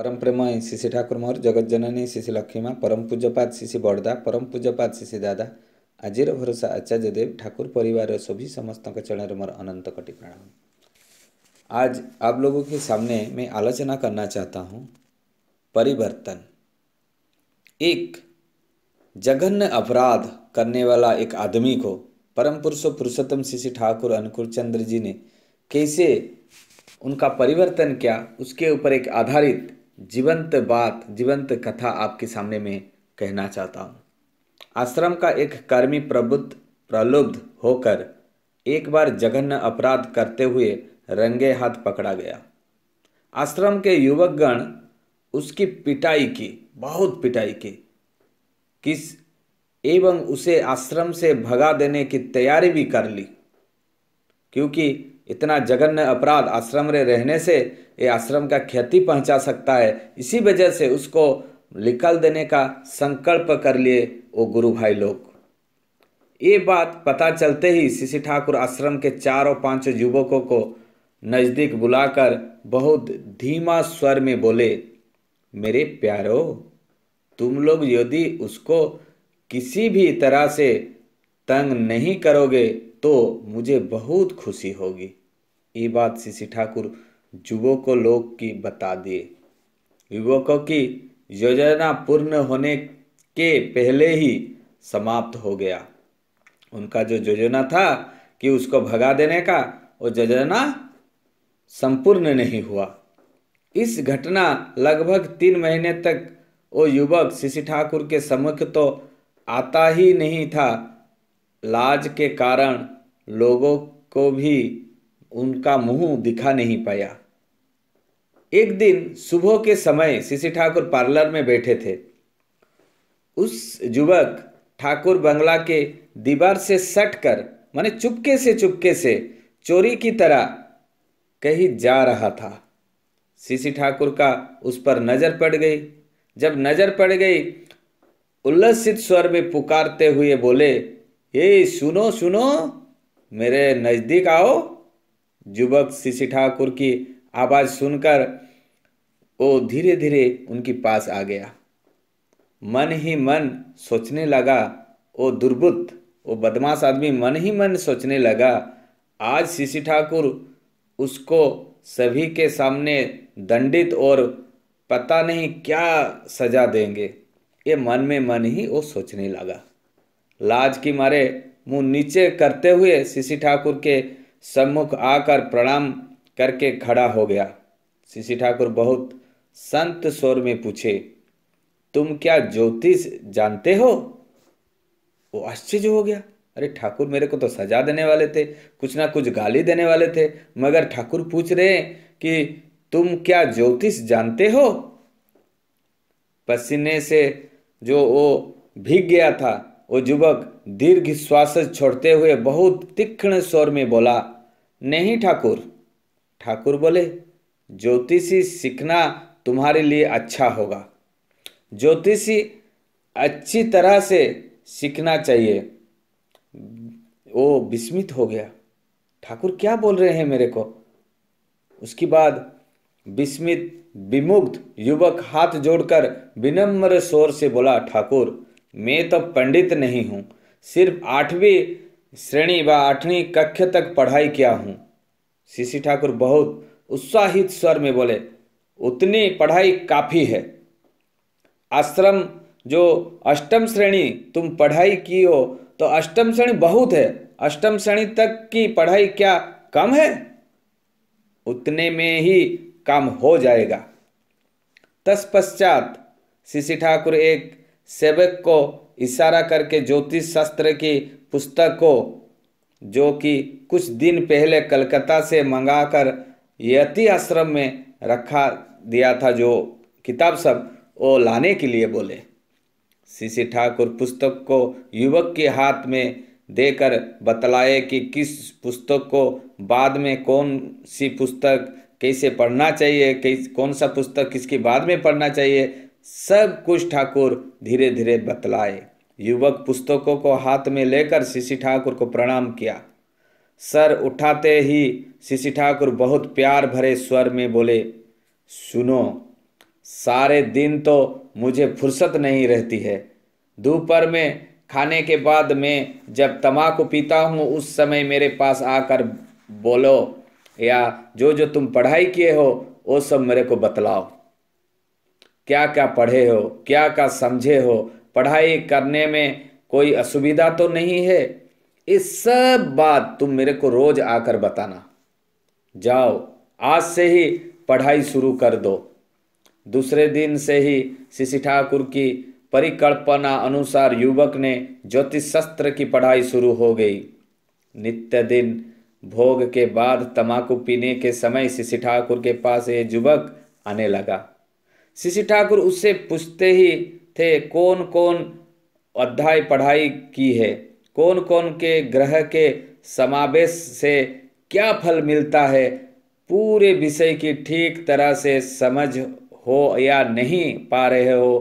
परम प्रेमय श्री ठाकुर मोहर जगत जननी श्री लक्ष्मीमा परम पूज्यपात श्री बड़दा परम पूज्यपात श्री दादा आज भरोसा आचार्य देव ठाकुर परिवार सभी ସମସ୍ତଙ୍କ चरण मोर अनंत कटि प्रणाम आज आप लोगों के सामने मैं आलोचना करना चाहता हूँ परिवर्तन एक जघन्य अपराध करने वाला एक आदमी को परम पुरुष पुरुषोत्तम श्री ठाकुर अनुकूल चंद्र जी ने कैसे उनका परिवर्तन किया उसके ऊपर एक आधारित जीवंत बात जीवंत कथा आपके सामने में कहना चाहता हूँ आश्रम का एक कर्मी प्रबुद्ध प्रलुब्ध होकर एक बार जघन्य अपराध करते हुए रंगे हाथ पकड़ा गया आश्रम के युवकगण उसकी पिटाई की बहुत पिटाई की किस एवं उसे आश्रम से भगा देने की तैयारी भी कर ली क्योंकि इतना जघन्य अपराध आश्रम में रहने से ये आश्रम का ख्याति पहुंचा सकता है इसी वजह से उसको निकल देने का संकल्प कर लिए वो गुरु भाई लोग ये बात पता चलते ही शिशि ठाकुर आश्रम के चारों पांचों युवकों को नज़दीक बुलाकर बहुत धीमा स्वर में बोले मेरे प्यारो तुम लोग यदि उसको किसी भी तरह से तंग नहीं करोगे तो मुझे बहुत खुशी होगी ये बात शिशि ठाकुर युवकों लोग की बता दिए युवकों की योजना पूर्ण होने के पहले ही समाप्त हो गया उनका जो योजना था कि उसको भगा देने का वो योजना संपूर्ण नहीं हुआ इस घटना लगभग तीन महीने तक वो युवक शिशि ठाकुर के समक्ष तो आता ही नहीं था लाज के कारण लोगों को भी उनका मुंह दिखा नहीं पाया एक दिन सुबह के समय शिशि ठाकुर पार्लर में बैठे थे उस युवक ठाकुर बंगला के दीवार से सट कर माने चुपके से चुपके से चोरी की तरह कहीं जा रहा था शिशि ठाकुर का उस पर नज़र पड़ गई जब नज़र पड़ गई उल्लसित स्वर में पुकारते हुए बोले ये सुनो सुनो मेरे नज़दीक आओ युवक शिशि ठाकुर की आवाज़ सुनकर वो धीरे धीरे उनके पास आ गया मन ही मन सोचने लगा वो दुर्बुद्ध वो बदमाश आदमी मन ही मन सोचने लगा आज शिशि ठाकुर उसको सभी के सामने दंडित और पता नहीं क्या सजा देंगे ये मन में मन ही वो सोचने लगा लाज की मारे मुंह नीचे करते हुए शिशि ठाकुर के सम्मुख आकर प्रणाम करके खड़ा हो गया शिशि ठाकुर बहुत संत स्वर में पूछे तुम क्या ज्योतिष जानते हो वो आश्चर्य हो गया अरे ठाकुर मेरे को तो सजा देने वाले थे कुछ ना कुछ गाली देने वाले थे मगर ठाकुर पूछ रहे हैं कि तुम क्या ज्योतिष जानते हो पसीने से जो वो भीग गया था वो युवक दीर्घ श्वास छोड़ते हुए बहुत तीक्ष्ण स्वर में बोला नहीं ठाकुर ठाकुर बोले ज्योतिषी सीखना तुम्हारे लिए अच्छा होगा ज्योतिषी अच्छी तरह से सीखना चाहिए वो विस्मित हो गया ठाकुर क्या बोल रहे हैं मेरे को उसके बाद विस्मित विमुग्ध युवक हाथ जोड़कर विनम्र स्वर से बोला ठाकुर मैं तो पंडित नहीं हूँ सिर्फ आठवीं श्रेणी व आठवीं कक्ष तक पढ़ाई किया हूँ शिशि ठाकुर बहुत उत्साहित स्वर में बोले उतनी पढ़ाई काफ़ी है आश्रम जो अष्टम श्रेणी तुम पढ़ाई की हो तो अष्टम श्रेणी बहुत है अष्टम श्रेणी तक की पढ़ाई क्या कम है उतने में ही काम हो जाएगा तत्पश्चात शिशि ठाकुर एक सेवक को इशारा करके ज्योतिष शास्त्र की पुस्तक को जो कि कुछ दिन पहले कलकत्ता से मंगाकर यति आश्रम में रखा दिया था जो किताब सब वो लाने के लिए बोले शिशि ठाकुर पुस्तक को युवक के हाथ में देकर बतलाए कि किस पुस्तक को बाद में कौन सी पुस्तक कैसे पढ़ना चाहिए कैसे कौन सा पुस्तक किसकी बाद में पढ़ना चाहिए सब कुछ ठाकुर धीरे धीरे बतलाए युवक पुस्तकों को हाथ में लेकर शिशि ठाकुर को प्रणाम किया सर उठाते ही शिशि ठाकुर बहुत प्यार भरे स्वर में बोले सुनो सारे दिन तो मुझे फुर्सत नहीं रहती है दोपहर में खाने के बाद मैं जब तमाकू पीता हूँ उस समय मेरे पास आकर बोलो या जो जो तुम पढ़ाई किए हो वो सब मेरे को बतलाओ क्या क्या पढ़े हो क्या क्या समझे हो पढ़ाई करने में कोई असुविधा तो नहीं है इस सब बात तुम मेरे को रोज आकर बताना जाओ आज से ही पढ़ाई शुरू कर दो दूसरे दिन से ही शिशि ठाकुर की परिकल्पना अनुसार युवक ने ज्योतिष शास्त्र की पढ़ाई शुरू हो गई नित्य दिन भोग के बाद तमाकू पीने के समय शिशि ठाकुर के पास ये युवक आने लगा शिशि ठाकुर उससे पूछते ही थे कौन कौन अध्याय पढ़ाई की है कौन कौन के ग्रह के समावेश से क्या फल मिलता है पूरे विषय की ठीक तरह से समझ हो या नहीं पा रहे हो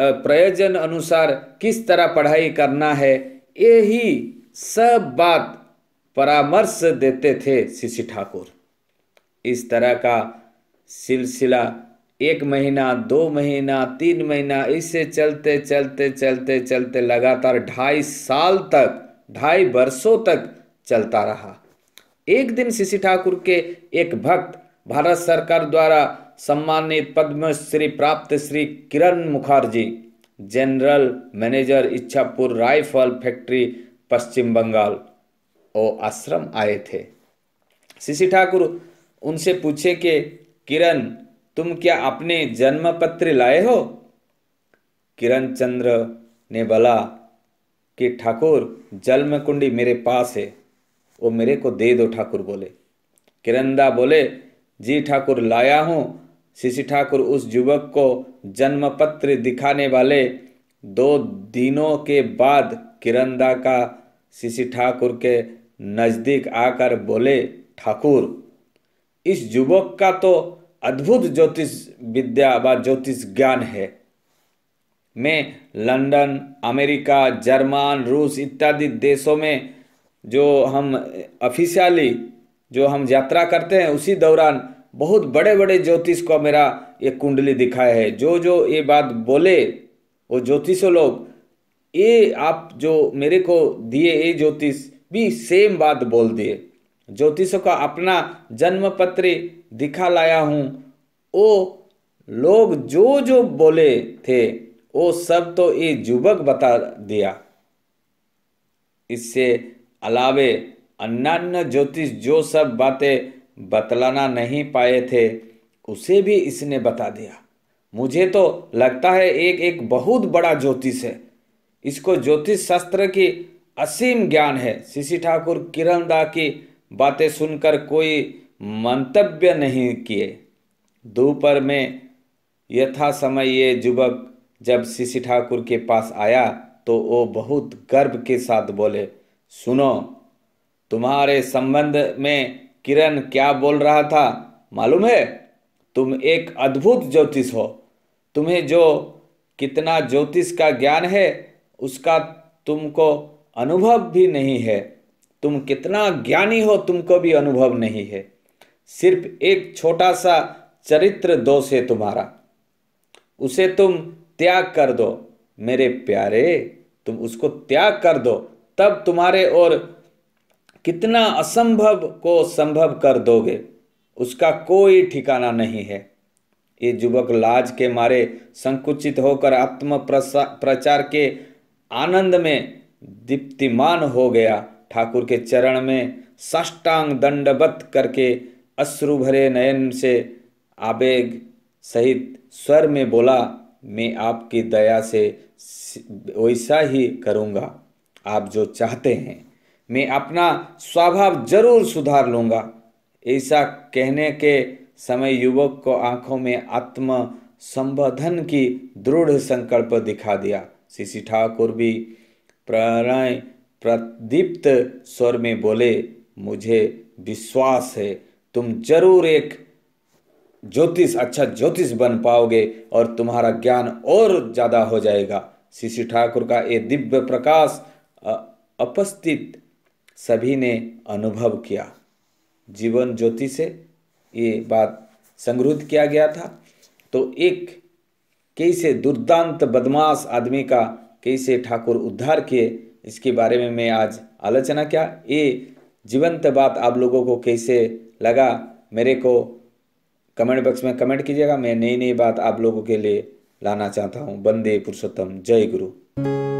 प्रयोजन अनुसार किस तरह पढ़ाई करना है यही सब बात परामर्श देते थे शिशि ठाकुर इस तरह का सिलसिला एक महीना दो महीना तीन महीना इससे चलते चलते चलते चलते लगातार ढाई साल तक ढाई वर्षों तक चलता रहा एक दिन शिशि ठाकुर के एक भक्त भारत सरकार द्वारा सम्मानित पद्मश्री प्राप्त Shri Kiran Mukherjee general manager Ichhapur rifle factory Paschim Bengal और आश्रम आए थे शिशि ठाकुर उनसे पूछे कि किरण तुम क्या अपने जन्म पत्र लाए हो किरण चंद्र ने बोला कि ठाकुर जन्म कुंडी मेरे पास है वो मेरे को दे दो ठाकुर बोले किरंदा बोले जी ठाकुर लाया हूँ शिशि ठाकुर उस युवक को जन्म पत्र दिखाने वाले दो दिनों के बाद किरंदा का शिशि ठाकुर के नज़दीक आकर बोले ठाकुर इस युवक का तो अद्भुत ज्योतिष विद्या व ज्योतिष ज्ञान है मैं लंदन अमेरिका जर्मन रूस इत्यादि देशों में जो हम ऑफिशियली जो हम यात्रा करते हैं उसी दौरान बहुत बड़े बड़े ज्योतिष को मेरा ये कुंडली दिखाया है जो जो ये बात बोले वो ज्योतिषों लोग ये आप जो मेरे को दिए ये ज्योतिष भी सेम बात बोल दिए ज्योतिष का अपना जन्म पत्र दिखा लाया हूँ वो लोग जो जो बोले थे वो सब तो ये युवक बता दिया इससे अलावे अन्य ज्योतिष जो सब बातें बतलाना नहीं पाए थे उसे भी इसने बता दिया मुझे तो लगता है एक एक बहुत बड़ा ज्योतिष है इसको ज्योतिष शास्त्र की असीम ज्ञान है शिशि ठाकुर किरण दा की बातें सुनकर कोई मंतव्य नहीं किए दोपहर में यथा समय ये युवक जब शिशि ठाकुर के पास आया तो वो बहुत गर्व के साथ बोले सुनो तुम्हारे संबंध में किरण क्या बोल रहा था मालूम है तुम एक अद्भुत ज्योतिष हो तुम्हें जो कितना ज्योतिष का ज्ञान है उसका तुमको अनुभव भी नहीं है तुम कितना ज्ञानी हो तुमको भी अनुभव नहीं है सिर्फ एक छोटा सा चरित्र दोष है तुम्हारा उसे तुम त्याग कर दो मेरे प्यारे तुम उसको त्याग कर दो तब तुम्हारे और कितना असंभव को संभव कर दोगे उसका कोई ठिकाना नहीं है ये युवक लाज के मारे संकुचित होकर आत्म प्रचार के आनंद में दीप्तिमान हो गया ठाकुर के चरण में साष्टांग दंडवत करके अश्रु भरे नयन से आवेग सहित स्वर में बोला मैं आपकी दया से वैसा ही करूँगा आप जो चाहते हैं मैं अपना स्वभाव जरूर सुधार लूँगा ऐसा कहने के समय युवक को आंखों में आत्म संबोधन की दृढ़ संकल्प दिखा दिया शिशि ठाकुर भी प्रणय प्रदीप्त स्वर में बोले मुझे विश्वास है तुम जरूर एक ज्योतिष अच्छा ज्योतिष बन पाओगे और तुम्हारा ज्ञान और ज़्यादा हो जाएगा शिशि ठाकुर का ये दिव्य प्रकाश अपस्थित सभी ने अनुभव किया जीवन ज्योति से ये बात संग्रहित किया गया था तो एक कैसे दुर्दांत बदमाश आदमी का कैसे ठाकुर उद्धार किए इसके बारे में मैं आज आलोचना किया ये जीवंत बात आप लोगों को कैसे लगा मेरे को कमेंट बॉक्स में कमेंट कीजिएगा मैं नई नई बात आप लोगों के लिए लाना चाहता हूँ बंदे पुरुषोत्तम जय गुरु